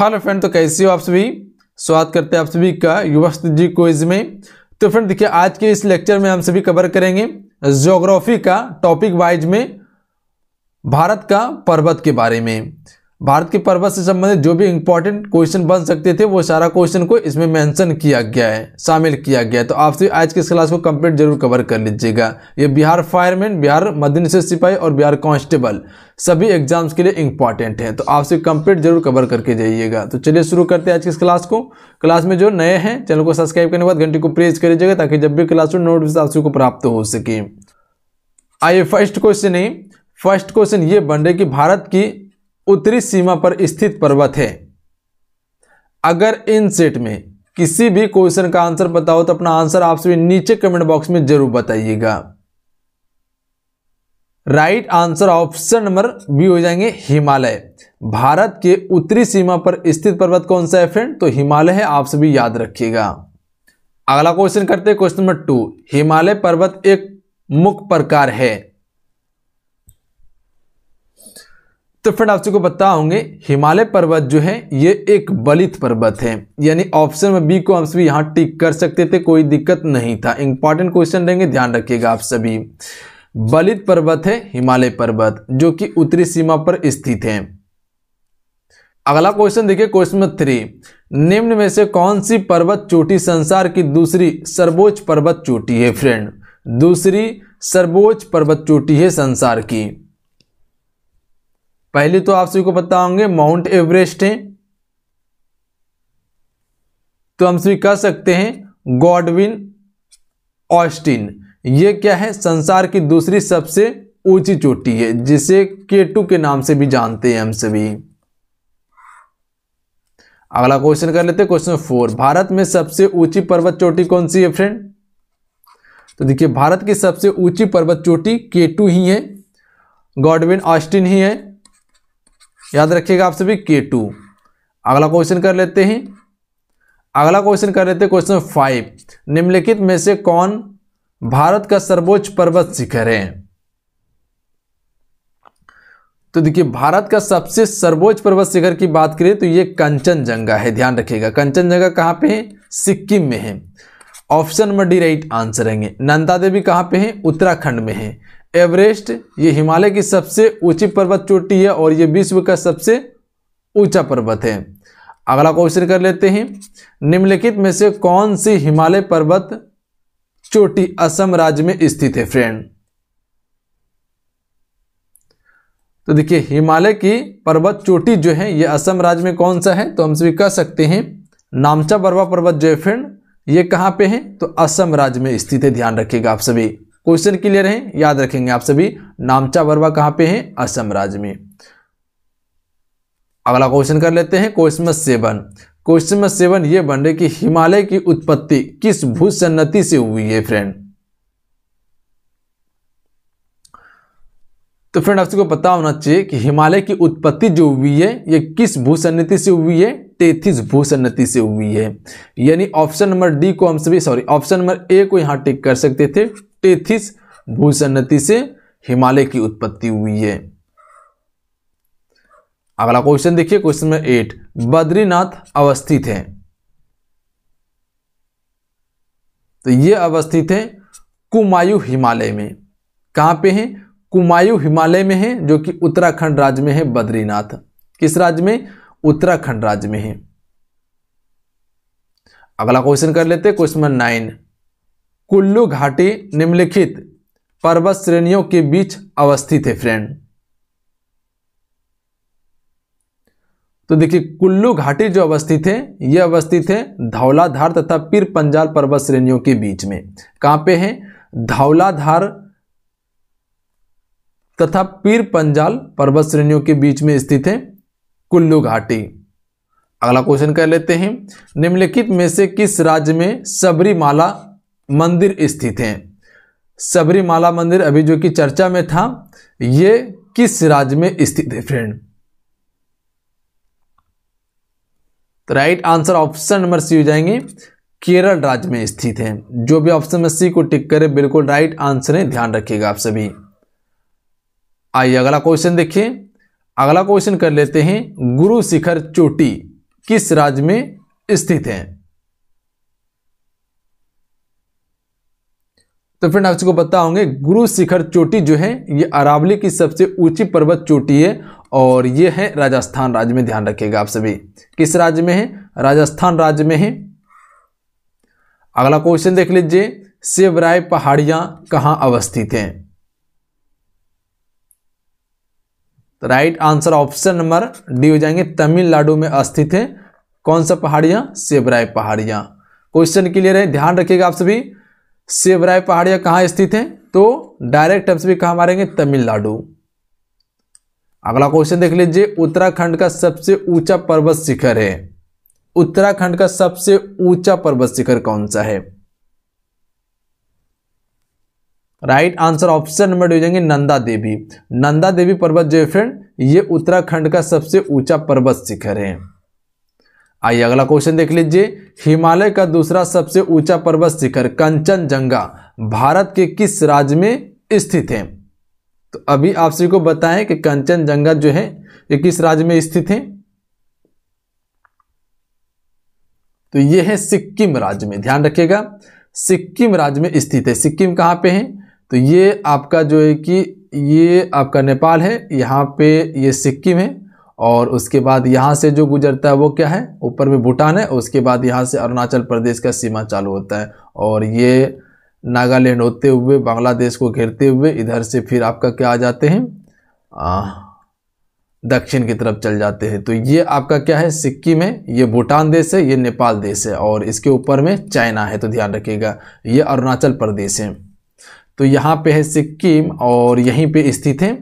hello हाँ friend तो कैसे हो आप सभी स्वागत करते हैं आप सभी का युवस्त जी क्विज में तो फ्रेंड देखिए आज के इस लेक्चर में हम सभी कवर करेंगे ज्योग्राफी का टॉपिक वाइज में भारत का पर्वत के बारे में भारत के पर्वत से संबंधित जो भी इंपॉर्टेंट क्वेश्चन बन सकते थे वो सारा क्वेश्चन को इसमें मेंशन किया गया है शामिल किया गया है तो आप सभी आज के इस क्लास को कंप्लीट जरूर कवर कर लीजिएगा ये बिहार फायरमैन बिहार मध्य निषेध सिपाही और बिहार कांस्टेबल सभी एग्जाम्स के लिए इंपॉर्टेंट है तो आप सभी कंप्लीट जरूर कवर करके जाइएगा तो चलिए शुरू करते हैं आज की इस क्लास को क्लास में जो नए हैं चैनल को सब्सक्राइब करने के बाद घंटे को प्रेस कर लीजिएगा ताकि जब भी क्लास में नोट आप को प्राप्त हो सके आइए फर्स्ट क्वेश्चन है फर्स्ट क्वेश्चन ये बन रहे कि भारत की उत्तरी सीमा पर स्थित पर्वत है अगर इन सेट में किसी भी क्वेश्चन का आंसर बताओ तो अपना आंसर आप सभी नीचे कमेंट बॉक्स में जरूर बताइएगा right answer option number B हो जाएंगे हिमालय भारत के उत्तरी सीमा पर स्थित पर्वत कौन सा है फ्रेंड तो हिमालय है आप सभी याद रखिएगा अगला क्वेश्चन करते हैं क्वेश्चन नंबर टू हिमालय पर्वत एक मुख प्रकार है तो फ्रेंड आप सबको बता होंगे हिमालय पर्वत जो है ये एक बलित पर्वत है यानी ऑप्शन में बी को हम सभी यहाँ टिक कर सकते थे कोई दिक्कत नहीं था इंपॉर्टेंट क्वेश्चन रहेंगे ध्यान रखिएगा आप सभी बलित पर्वत है हिमालय पर्वत जो कि उत्तरी सीमा पर स्थित है अगला क्वेश्चन देखिए क्वेश्चन नंबर थ्री निम्न में से कौन सी पर्वत चोटी संसार की दूसरी सर्वोच्च पर्वत चोटी है फ्रेंड दूसरी सर्वोच्च पर्वत चोटी है संसार की पहले तो आप सभी को पता होंगे माउंट एवरेस्ट है तो हम सभी कह सकते हैं गॉडविन ऑस्टिन ये क्या है संसार की दूसरी सबसे ऊंची चोटी है जिसे केटू के नाम से भी जानते हैं हम सभी अगला क्वेश्चन कर लेते हैं क्वेश्चन फोर भारत में सबसे ऊंची पर्वत चोटी कौन सी है फ्रेंड तो देखिए भारत की सबसे ऊंची पर्वत चोटी केटू ही है गॉडविन ऑस्टिन ही है याद रखिएगा आप सभी के टू अगला क्वेश्चन कर लेते हैं अगला क्वेश्चन कर लेते हैं क्वेश्चन फाइव निम्नलिखित में से कौन भारत का सर्वोच्च पर्वत शिखर है तो देखिए भारत का सबसे सर्वोच्च पर्वत शिखर की बात करें तो ये कंचनजंगा है ध्यान रखिएगा कंचनजंगा कहाँ पे है सिक्किम में है option number D right answer रहेंगे नंदा देवी कहाँ पे हैं उत्तराखंड में हैं एवरेस्ट ये हिमालय की सबसे ऊंची पर्वत चोटी है और ये विश्व का सबसे ऊंचा पर्वत है अगला क्वेश्चन कर लेते हैं निम्नलिखित में से कौन सी हिमालय पर्वत चोटी असम राज्य में स्थित है फ्रेंड तो देखिए हिमालय की पर्वत चोटी जो है ये असम राज्य में कौन सा है तो हम सभी कह सकते हैं नामचा बर्वा पर्वत जो है फ्रेंड ये कहाँ पे है तो असम राज्य में स्थित है ध्यान रखिएगा आप सभी क्वेश्चन क्लियर है याद रखेंगे आप सभी नामचा वर्वा कहाँ पे है असम राज्य में अगला क्वेश्चन कर लेते हैं question number seven question number seven ये बन रहे कि हिमालय की उत्पत्ति किस भूसन्नति से हुई है फ्रेंड तो फ्रेंड आपको पता होना चाहिए कि हिमालय की उत्पत्ति जो हुई है ये किस भूसन्नति से हुई है तैतीस भूसन्नति से हुई है यानी ऑप्शन नंबर डी को हम सभी सॉरी ऑप्शन नंबर ए को यहाँ टिक कर सकते थे तैतीस भू से हिमालय की उत्पत्ति हुई है अगला क्वेश्चन देखिए क्वेश्चन नंबर एट बद्रीनाथ अवस्थित है तो ये अवस्थित है कुमायू हिमालय में कहां पे है कुमायु हिमालय में है जो कि उत्तराखंड राज्य में है बद्रीनाथ किस राज्य में उत्तराखंड राज्य में है अगला क्वेश्चन कर लेते क्वेश्चन नंबर नाइन कुल्लू घाटी निम्नलिखित पर्वत श्रेणियों के बीच अवस्थित है फ्रेंड तो देखिए कुल्लू घाटी जो अवस्थित है यह अवस्थित है धौलाधार तथा पीर पंजाल पर्वत श्रेणियों के बीच में कहां पे है धौलाधार तथा पीर पंजाल पर्वत श्रेणियों के बीच में स्थित है कुल्लू घाटी अगला क्वेश्चन कर लेते हैं निम्नलिखित में से किस राज्य में सबरीमाला मंदिर स्थित है सबरीमाला मंदिर अभी जो कि चर्चा में था ये किस राज्य में स्थित है फ्रेंड तो right answer option number C हो जाएंगे केरल राज्य में स्थित है जो भी ऑप्शन नंबर सी को टिक करे बिल्कुल राइट आंसर है ध्यान रखिएगा आप सभी आइए अगला क्वेश्चन देखिए अगला क्वेश्चन कर लेते हैं गुरु शिखर चोटी किस राज्य में स्थित है तो फ्रेंड आप सबको पता होंगे गुरु शिखर चोटी जो है ये अरावली की सबसे ऊंची पर्वत चोटी है और ये है राजस्थान राज्य में ध्यान रखिएगा आप सभी किस राज्य में है राजस्थान राज्य में है अगला क्वेश्चन देख लीजिए सेवराय पहाड़ियां कहां अवस्थित हैं तो right answer option number D हो जाएंगे तमिलनाडु में स्थित है कौन सा पहाड़ियां सेबराय पहाड़ियां क्वेश्चन क्लियर है ध्यान रखिएगा आप सभी सेबराय पहाड़ियां कहां स्थित है तो डायरेक्ट हम सभी कहा मारेंगे तमिलनाडु अगला क्वेश्चन देख लीजिए उत्तराखंड का सबसे ऊंचा पर्वत शिखर है उत्तराखंड का सबसे ऊंचा पर्वत शिखर कौन सा है right answer option number D जाएंगे नंदा देवी नंदा देवी पर्वत जो है फ्रेंड ये उत्तराखंड का सबसे ऊंचा पर्वत शिखर है आइए अगला क्वेश्चन देख लीजिए हिमालय का दूसरा सबसे ऊंचा पर्वत शिखर कंचनजंगा भारत के किस राज्य में स्थित है तो अभी आप सभी को बताएं कि कंचनजंगा जो है ये किस राज्य में स्थित है तो ये है सिक्किम राज्य में ध्यान रखिएगा सिक्किम राज्य में स्थित है सिक्किम कहां पे है तो ये आपका जो है कि ये आपका नेपाल है यहाँ पे ये सिक्किम है और उसके बाद यहाँ से जो गुजरता है वो क्या है ऊपर में भूटान है उसके बाद यहाँ से अरुणाचल प्रदेश का सीमा चालू होता है और ये नागालैंड होते हुए बांग्लादेश को घेरते हुए इधर से फिर आपका क्या आ जाते हैं दक्षिण की तरफ चल जाते हैं तो ये आपका क्या है सिक्किम है ये भूटान देश है ये नेपाल देश है और इसके ऊपर में चाइना है तो ध्यान रखिएगा ये अरुणाचल प्रदेश है तो यहाँ पे है सिक्किम और यहीं पे स्थित है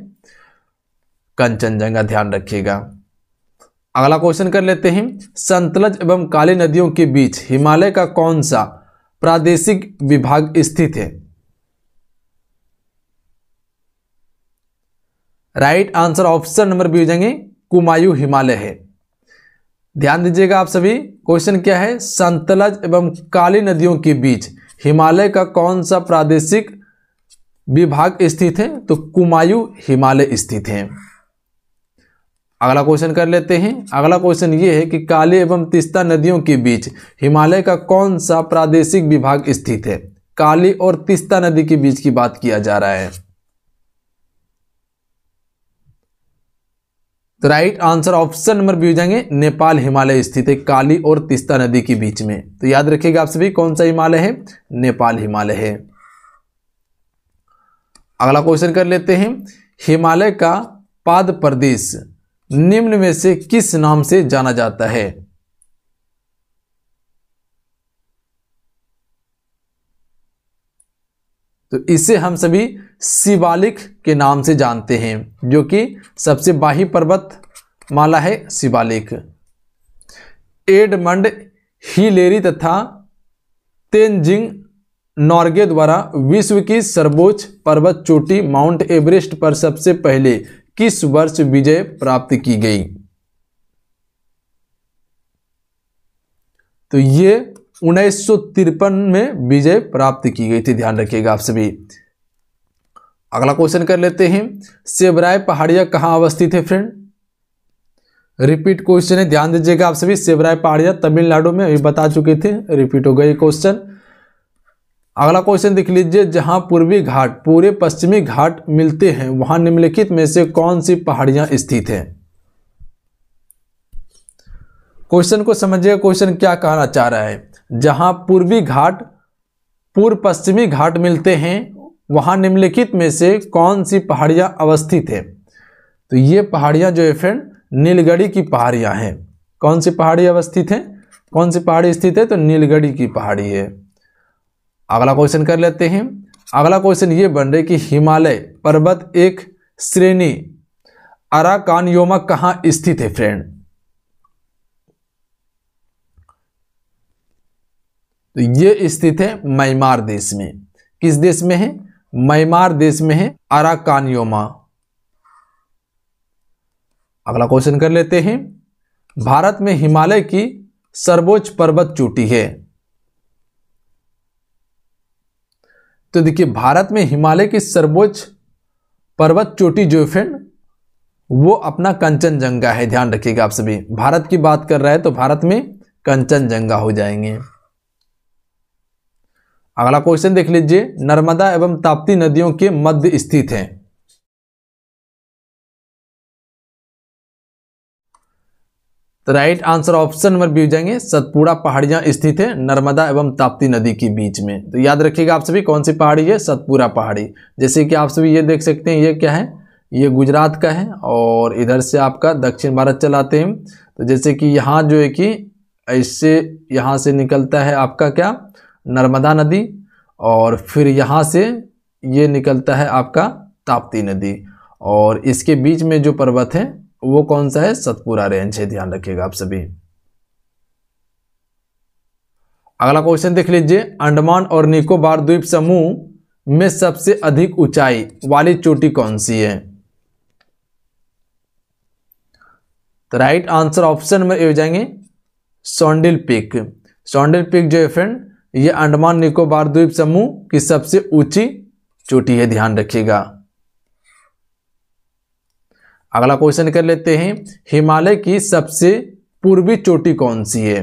कंचनजंगा ध्यान रखिएगा अगला क्वेश्चन कर लेते हैं संतलज एवं काली नदियों के बीच हिमालय का कौन सा प्रादेशिक विभाग स्थित है right answer option number B हो जाएंगे कुमायू हिमालय है ध्यान दीजिएगा आप सभी क्वेश्चन क्या है संतलज एवं काली नदियों के बीच हिमालय का कौन सा प्रादेशिक विभाग स्थित है तो कुमायू हिमालय स्थित है अगला क्वेश्चन कर लेते हैं अगला क्वेश्चन ये है कि काली एवं तिस्ता नदियों के बीच हिमालय का कौन सा प्रादेशिक विभाग स्थित है काली और तिस्ता नदी के बीच की बात किया जा रहा है तो right answer option number B हो जाएंगे नेपाल हिमालय स्थित है काली और तिस्ता नदी के बीच में तो याद रखिएगा आप सभी कौन सा हिमालय है नेपाल हिमालय है अगला क्वेश्चन कर लेते हैं हिमालय का पाद प्रदेश निम्न में से किस नाम से जाना जाता है तो इसे हम सभी शिवालिक के नाम से जानते हैं जो कि सबसे बाही पर्वत माला है शिवालिक एडमंड हिलेरी तथा तेनजिंग नॉर्गे द्वारा विश्व की सर्वोच्च पर्वत चोटी माउंट एवरेस्ट पर सबसे पहले किस वर्ष विजय प्राप्त की गई तो ये उन्नीस में विजय प्राप्त की गई थी ध्यान रखिएगा आप सभी अगला क्वेश्चन कर लेते हैं सेवराय पहाड़िया कहाँ अवस्थित है फ्रेंड रिपीट क्वेश्चन है ध्यान दीजिएगा आप सभी सेवराय पहाड़िया तमिलनाडु में अभी बता चुके थे रिपीट हो गए क्वेश्चन अगला क्वेश्चन देख लीजिए जहाँ पूर्वी घाट पूरे पश्चिमी घाट मिलते हैं वहाँ निम्नलिखित में से कौन सी पहाड़ियाँ स्थित हैं क्वेश्चन को समझिए क्वेश्चन क्या कहना चाह रहा है जहाँ पूर्वी घाट पूर्व पश्चिमी घाट मिलते हैं वहाँ निम्नलिखित में से कौन सी पहाड़ियाँ अवस्थित हैं तो ये पहाड़ियाँ जो है फ्रेंड नीलगढ़ी की पहाड़ियाँ हैं कौन सी पहाड़ी अवस्थित हैं कौन सी पहाड़ी स्थित है तो नीलगढ़ी की पहाड़ी है अगला क्वेश्चन कर लेते हैं अगला क्वेश्चन ये बन रहे कि हिमालय पर्वत एक श्रेणी अराकान योमा कहाँ स्थित है फ्रेंड तो ये स्थित है म्यांमार देश में किस देश में है म्यांमार देश में है अराकान योमा अगला क्वेश्चन कर लेते हैं भारत में हिमालय की सर्वोच्च पर्वत चोटी है तो देखिए भारत में हिमालय की सर्वोच्च पर्वत चोटी जोफेंड वो अपना कंचनजंगा है ध्यान रखिएगा आप सभी भारत की बात कर रहा है तो भारत में कंचनजंगा हो जाएंगे अगला क्वेश्चन देख लीजिए नर्मदा एवं ताप्ती नदियों के मध्य स्थित हैं तो right answer option number B हो जाएंगे सतपुड़ा पहाड़ियाँ स्थित है नर्मदा एवं ताप्ती नदी के बीच में तो याद रखिएगा आप सभी कौन सी पहाड़ी है सतपुरा पहाड़ी जैसे कि आप सभी ये देख सकते हैं ये क्या है ये गुजरात का है और इधर से आपका दक्षिण भारत चलाते हैं तो जैसे कि यहाँ जो है कि इससे यहाँ से निकलता है आपका क्या नर्मदा नदी और फिर यहाँ से ये निकलता है आपका ताप्ती नदी और इसके बीच में जो पर्वत है वो कौन सा है सतपुरा रेंज है ध्यान रखिएगा आप सभी अगला क्वेश्चन देख लीजिए अंडमान और निकोबार द्वीप समूह में सबसे अधिक ऊंचाई वाली चोटी कौन सी है तो राइट आंसर ऑप्शन में हो जाएंगे सौंडिल पिक सौंडिल पिक जो है फ्रेंड ये अंडमान निकोबार द्वीप समूह की सबसे ऊंची चोटी है ध्यान रखिएगा अगला क्वेश्चन कर लेते हैं हिमालय की सबसे पूर्वी चोटी कौन सी है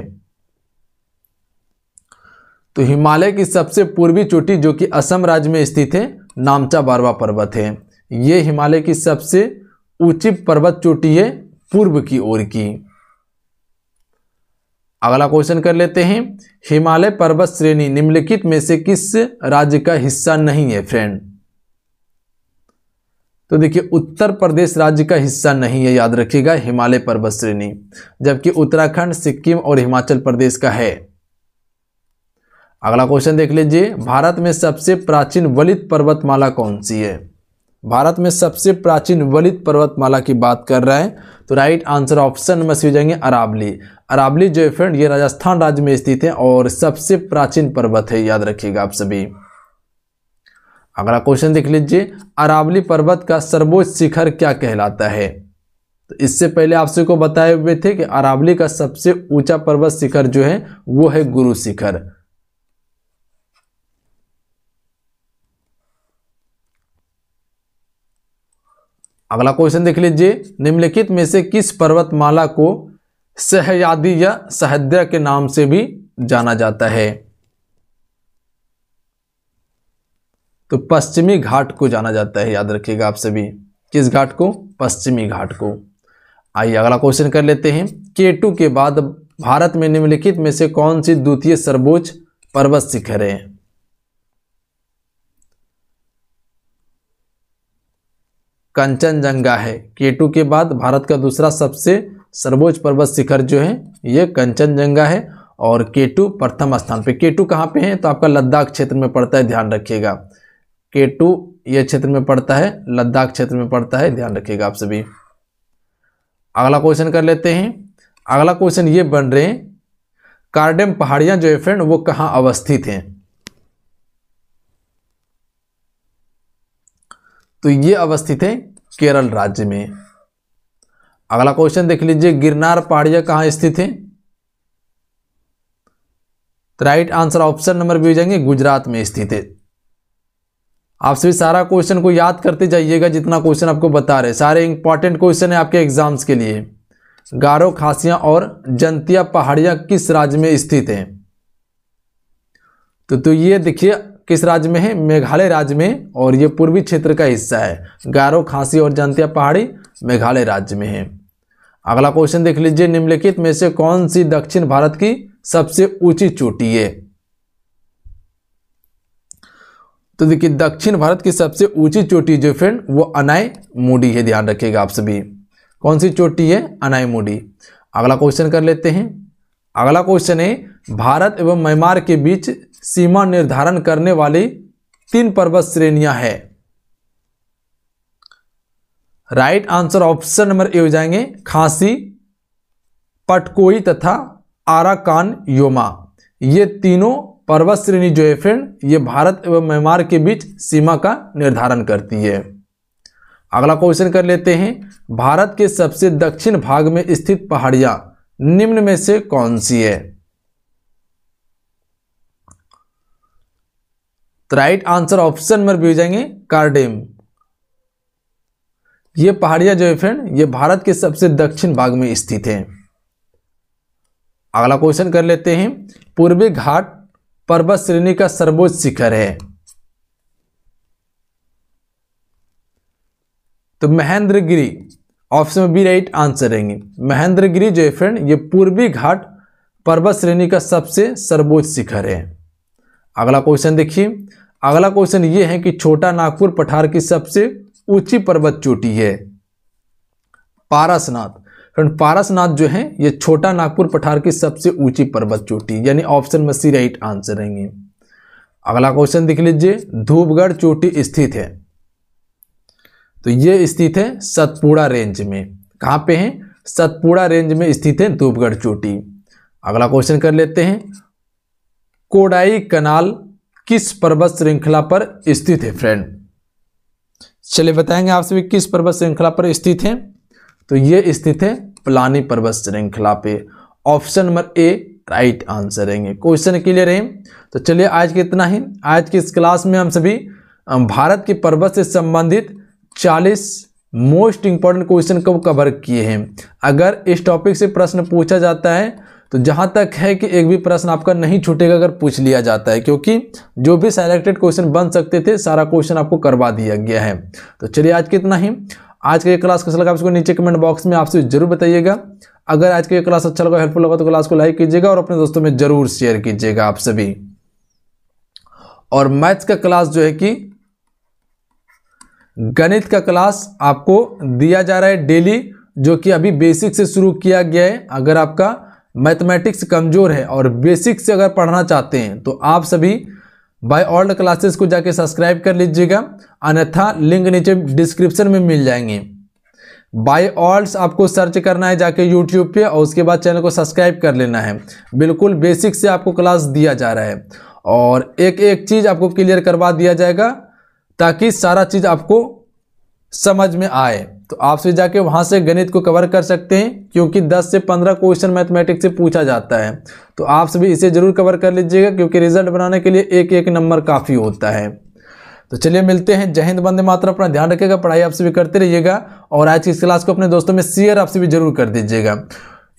तो हिमालय की सबसे पूर्वी चोटी जो कि असम राज्य में स्थित है नामचा बारवा पर्वत है यह हिमालय की सबसे ऊंची पर्वत चोटी है पूर्व की ओर की अगला क्वेश्चन कर लेते हैं हिमालय पर्वत श्रेणी निम्नलिखित में से किस राज्य का हिस्सा नहीं है फ्रेंड तो देखिए उत्तर प्रदेश राज्य का हिस्सा नहीं है याद रखिएगा हिमालय पर्वत श्रेणी जबकि उत्तराखंड सिक्किम और हिमाचल प्रदेश का है अगला क्वेश्चन देख लीजिए भारत में सबसे प्राचीन वलित पर्वतमाला कौन सी है भारत में सबसे प्राचीन वलित पर्वतमाला की बात कर रहा है तो right answer option number C हो जाएंगे अरावली अरावली जो फ्रेंड ये राजस्थान राज्य में स्थित है और सबसे प्राचीन पर्वत है याद रखिएगा आप सभी अगला क्वेश्चन देख लीजिए अरावली पर्वत का सर्वोच्च शिखर क्या कहलाता है तो इससे पहले आपसे को बताए हुए थे कि अरावली का सबसे ऊंचा पर्वत शिखर जो है वो है गुरु शिखर अगला क्वेश्चन देख लीजिए निम्नलिखित में से किस पर्वतमाला को सहयादी या सहद्र के नाम से भी जाना जाता है तो पश्चिमी घाट को जाना जाता है याद रखिएगा आप सभी किस घाट को पश्चिमी घाट को आइए अगला क्वेश्चन कर लेते हैं केटू के बाद भारत में निम्नलिखित में से कौन सी द्वितीय सर्वोच्च पर्वत शिखर है कंचनजंगा है केटू के बाद भारत का दूसरा सबसे सर्वोच्च पर्वत शिखर जो है ये कंचनजंगा है और केटू प्रथम स्थान पे केटू कहाँ पे है तो आपका लद्दाख क्षेत्र में पड़ता है ध्यान रखिएगा के टू यह क्षेत्र में पड़ता है लद्दाख क्षेत्र में पड़ता है ध्यान रखिएगा आप सभी अगला क्वेश्चन कर लेते हैं अगला क्वेश्चन ये बन रहे हैं कार्डेम पहाड़ियां जो है फ्रेंड वो कहाँ अवस्थित हैं तो ये अवस्थित है केरल राज्य में अगला क्वेश्चन देख लीजिए गिरनार पहाड़ियां कहाँ स्थित है तो राइट आंसर ऑप्शन नंबर भी हो जाएंगे गुजरात में स्थित है आप सभी सारा क्वेश्चन को याद करते जाइएगा जितना क्वेश्चन आपको बता रहे सारे इंपॉर्टेंट क्वेश्चन है आपके एग्जाम्स के लिए गारो खासियां और जंतिया पहाड़ियां किस राज्य में स्थित हैं तो तो ये देखिए किस राज्य में है मेघालय राज्य में और ये पूर्वी क्षेत्र का हिस्सा है गारो खांसी और जंतिया पहाड़ी मेघालय राज्य में है अगला क्वेश्चन देख लीजिए निम्नलिखित में से कौन सी दक्षिण भारत की सबसे ऊंची चोटी है तो देखिए दक्षिण भारत की सबसे ऊंची चोटी जो फ्रेंड वो अनाय मूडी है ध्यान रखिएगा आप सभी कौन सी चोटी है अनाय मूडी अगला क्वेश्चन कर लेते हैं अगला क्वेश्चन है भारत एवं म्यांमार के बीच सीमा निर्धारण करने वाली तीन पर्वत श्रेणियां है right answer option number A हो जाएंगे खांसी पटकोई तथा आराकान योमा ये तीनों पर्वत श्रेणी जो है फ्रेंड ये भारत एवं म्यांमार के बीच सीमा का निर्धारण करती है अगला क्वेश्चन कर लेते हैं भारत के सबसे दक्षिण भाग में स्थित पहाड़ियां निम्न में से कौन सी है राइट आंसर ऑप्शन नंबर भी हो जाएंगे कार्डेम ये पहाड़ियां जो है फ्रेंड ये भारत के सबसे दक्षिण भाग में स्थित है अगला क्वेश्चन कर लेते हैं पूर्वी घाट पर्वत श्रेणी का सर्वोच्च शिखर है तो Mahendragiri option B right answer रहेंगे महेंद्रगिरी जो फ्रेंड ये पूर्वी घाट पर्वत श्रेणी का सबसे सर्वोच्च शिखर है अगला क्वेश्चन देखिए अगला क्वेश्चन ये है कि छोटा नागपुर पठार की सबसे ऊंची पर्वत चोटी है पारसनाथ फ्रेंड पारसनाथ जो है ये छोटा नागपुर पठार की सबसे ऊंची पर्वत चोटी यानी ऑप्शन में सी राइट आंसर रहेंगे अगला क्वेश्चन देख लीजिए धूपगढ़ चोटी स्थित है तो ये स्थित है सतपुड़ा रेंज में कहाँ पे है सतपुड़ा रेंज में स्थित है धूपगढ़ चोटी अगला क्वेश्चन कर लेते हैं कोडाई कनाल किस पर्वत श्रृंखला पर स्थित है फ्रेंड चलिए बताएंगे आप सभी किस पर्वत श्रृंखला पर स्थित है तो ये स्थित है पलानी पर्वत श्रृंखला पे option number A right answer रहेंगे क्वेश्चन क्लियर है तो चलिए आज के इतना ही आज की इस क्लास में हम सभी भारत के पर्वत से संबंधित 40 मोस्ट इंपॉर्टेंट क्वेश्चन को कवर किए हैं अगर इस टॉपिक से प्रश्न पूछा जाता है तो जहाँ तक है कि एक भी प्रश्न आपका नहीं छूटेगा अगर पूछ लिया जाता है क्योंकि जो भी सेलेक्टेड क्वेश्चन बन सकते थे सारा क्वेश्चन आपको करवा दिया गया है तो चलिए आज के इतना ही आज का ये क्लास कैसा लगा आपको नीचे कमेंट बॉक्स में आपसे जरूर बताइएगा अगर आज का ये क्लास अच्छा लगा हेल्पफुल लगा तो क्लास को लाइक कीजिएगा और अपने दोस्तों में जरूर शेयर कीजिएगा आप सभी और मैथ्स का क्लास जो है कि गणित का क्लास आपको दिया जा रहा है डेली जो कि अभी बेसिक से शुरू किया गया है अगर आपका मैथमेटिक्स कमज़ोर है और बेसिक से अगर पढ़ना चाहते हैं तो आप सभी बाय ऑल्ड क्लासेस को जाके सब्सक्राइब कर लीजिएगा अन्यथा लिंक नीचे डिस्क्रिप्शन में मिल जाएंगे बाय ऑल्ड्स आपको सर्च करना है जाके यूट्यूब पे और उसके बाद चैनल को सब्सक्राइब कर लेना है बिल्कुल बेसिक से आपको क्लास दिया जा रहा है और एक एक चीज़ आपको क्लियर करवा दिया जाएगा ताकि सारा चीज़ आपको समझ में आए तो आप से जाके वहाँ से गणित को कवर कर सकते हैं क्योंकि 10 से 15 क्वेश्चन मैथमेटिक्स से पूछा जाता है तो आप सभी इसे ज़रूर कवर कर लीजिएगा क्योंकि रिजल्ट बनाने के लिए एक एक नंबर काफ़ी होता है तो चलिए मिलते हैं जय हिंद बंदे मात्र अपना ध्यान रखिएगा पढ़ाई आपसे भी करते रहिएगा और आज की इस क्लास को अपने दोस्तों में शेयर आपसे भी जरूर कर दीजिएगा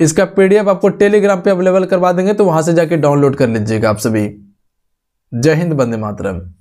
इसका पीडीएफ आपको टेलीग्राम पे अवेलेबल करवा देंगे तो वहां से जाके डाउनलोड कर लीजिएगा आप सभी जय हिंद बंदे मातरम